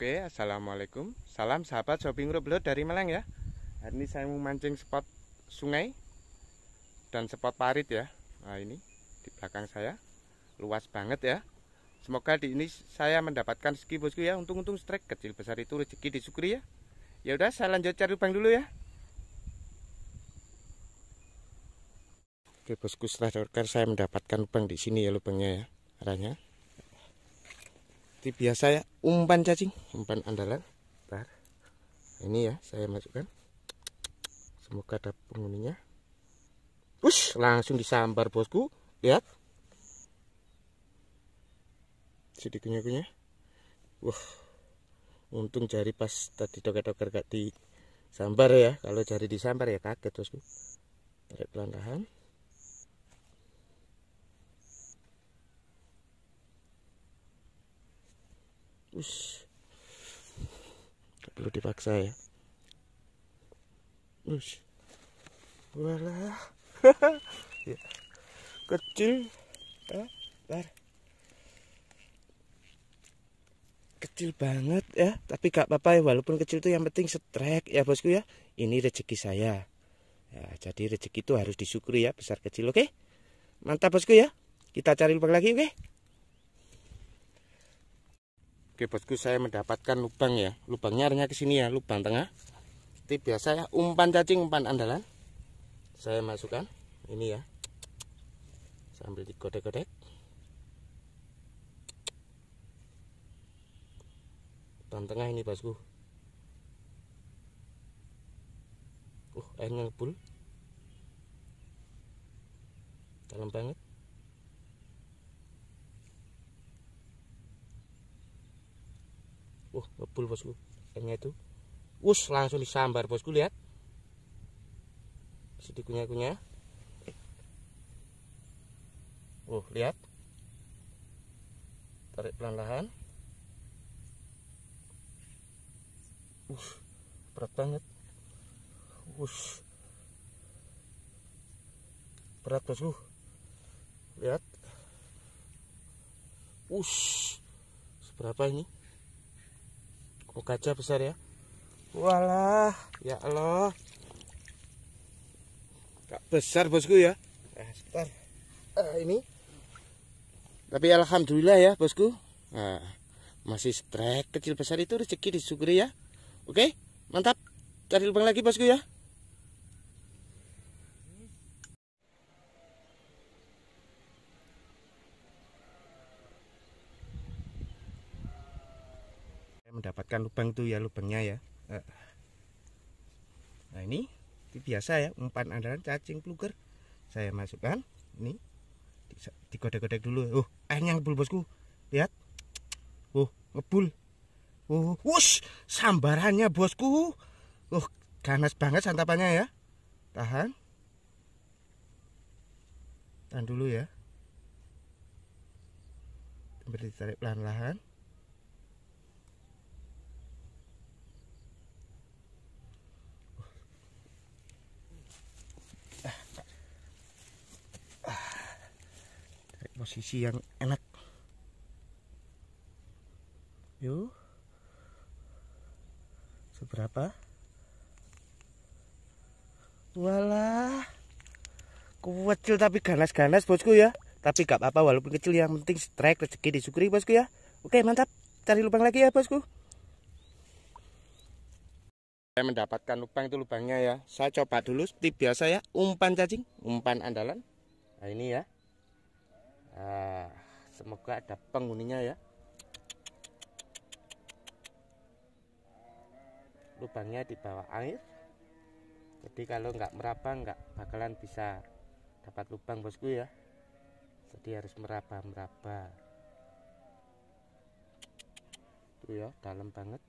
Oke, Assalamualaikum. Salam sahabat shopping Rublo dari Malang ya. Hari ini saya mau mancing spot sungai dan spot parit ya. Nah ini di belakang saya. Luas banget ya. Semoga di ini saya mendapatkan ski bosku ya. Untung-untung strike kecil besar itu rezeki disyukuri ya. Ya udah saya lanjut cari lubang dulu ya. Oke bosku setelah saya mendapatkan lubang di sini ya lubangnya ya. Arahnya seperti biasa ya umpan cacing umpan andalan Bentar. ini ya saya masukkan semoga ada penghuninya Ush, langsung disambar bosku lihat sedikit kunyah wah untung jari pas tadi doker-doker gak di sambar ya kalau jari disambar ya kaget bosku tarik pelan-pelan Us, Gak perlu dipaksa ya. Us. Walah. ya. Kecil. Eh, kecil banget ya tapi gak apa-apa ya walaupun kecil itu yang penting setrek ya bosku ya ini rezeki saya ya, jadi rezeki itu harus disyukuri ya besar kecil oke okay? mantap bosku ya kita cari lubang lagi oke okay? Oke bosku saya mendapatkan lubang ya Lubangnya arahnya ke sini ya lubang tengah Seperti biasa ya umpan cacing umpan andalan Saya masukkan ini ya Sambil digodek-godek Lubang tengah ini bosku Uh airnya ngebul Dalam banget Wah, uh, ngebul bosku. Kayaknya itu. Us, langsung disambar bosku lihat. Sedih kunyah-kunyah. Uh, lihat. Tarik pelan-lahan. us, berat banget. Us. Berat bosku. Lihat. Us. Seberapa ini? Oh aja besar ya. Walah, ya Allah. Gak besar bosku ya. Eh sebentar. Uh, ini. Tapi alhamdulillah ya bosku. Nah, masih strike kecil besar itu rezeki disyukuri ya. Oke, mantap. Cari lubang lagi bosku ya. dapatkan lubang tuh ya lubangnya ya eh. nah ini, ini biasa ya umpan andalan cacing pluger saya masukkan ini digodek-godek dulu oh airnya ngebul bosku lihat oh ngebul oh wush sambarannya bosku oh ganas banget santapannya ya tahan tahan dulu ya beri tarik pelan-pelan sushi yang enak yuk seberapa walah kecil tapi ganas-ganas bosku ya tapi gak apa-apa walaupun kecil yang penting strike rezeki disyukuri bosku ya oke mantap cari lubang lagi ya bosku saya mendapatkan lubang itu lubangnya ya saya coba dulu seperti biasa ya umpan cacing umpan andalan nah ini ya Nah, semoga ada penghuninya ya. Lubangnya di bawah air. Jadi kalau nggak meraba nggak bakalan bisa dapat lubang bosku ya. Jadi harus meraba-meraba. Tuh ya, dalam banget.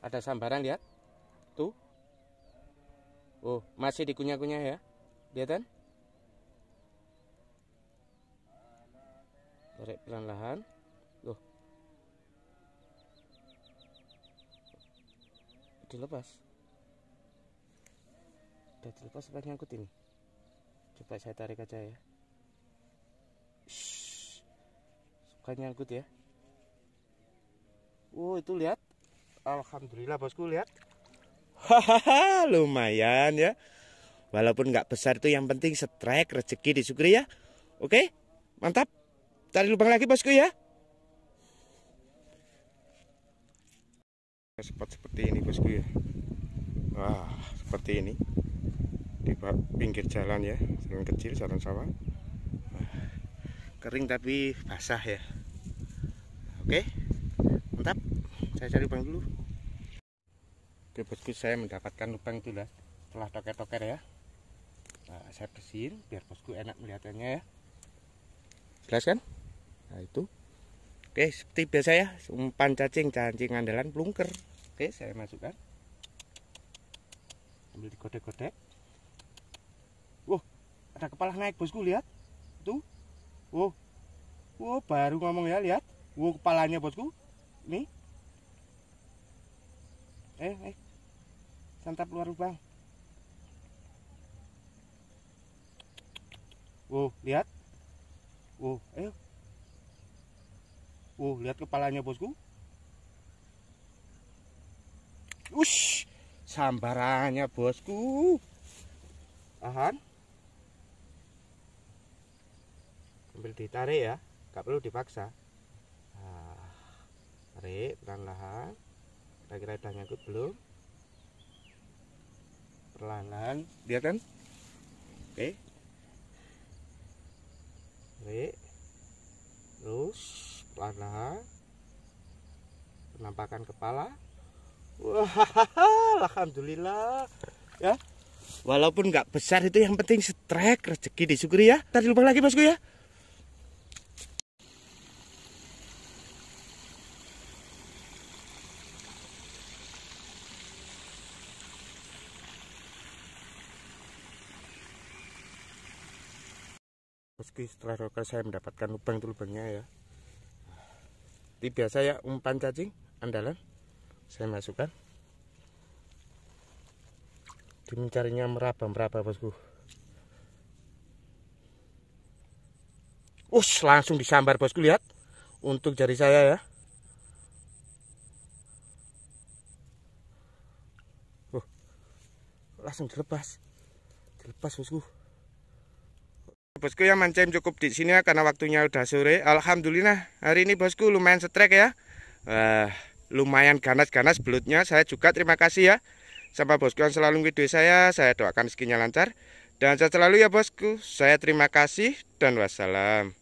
Ada sambaran lihat. Tuh. Oh, masih dikunyah-kunyah ya. lihat kan? Tarik perlahan-lahan. Loh. Dilepas. Udah dilepas apa nyangkut ini? Coba saya tarik aja ya. Shhh. Suka nyangkut ya. Wow, oh, itu lihat. Alhamdulillah bosku lihat. Hahaha lumayan ya. Walaupun nggak besar itu yang penting strike rezeki disyukuri ya. Oke mantap. Cari lubang lagi bosku ya. Spot seperti ini bosku ya. Wah seperti ini di pinggir jalan ya jalan kecil jalan sawah. kering tapi basah ya. Oke. Okay saya cari lubang dulu oke bosku saya mendapatkan lubang itu lah setelah toker-toker ya nah, saya bersihin biar bosku enak melihatnya ya jelas kan nah itu oke seperti biasa ya umpan cacing cacing andalan plungker oke saya masukkan ambil di kode kode wow ada kepala naik bosku lihat tuh wow wow baru ngomong ya lihat wow kepalanya bosku nih eh eh santap luar lubang wow lihat wow ayo. wow lihat kepalanya bosku ush sambarannya bosku Ahan, ambil ditarik ya nggak perlu dipaksa nah, tarik perlahan-lahan kira-kira udah nyangkut belum perlahan lihat kan oke tarik terus perlahan penampakan kepala wah alhamdulillah ya walaupun nggak besar itu yang penting strike rezeki disyukuri ya tadi lupa lagi bosku ya meski setelah roker saya mendapatkan lubang itu lubangnya ya ini biasa ya umpan cacing andalan saya masukkan di mencarinya meraba-meraba bosku Ush, langsung disambar bosku lihat untuk jari saya ya langsung dilepas dilepas bosku Bosku yang mancing cukup di sini ya karena waktunya udah sore. Alhamdulillah hari ini bosku lumayan setrek ya. Uh, lumayan ganas-ganas belutnya. Saya juga terima kasih ya sama bosku yang selalu video saya. Saya doakan rezekinya lancar dan saya selalu ya bosku. Saya terima kasih dan wassalam.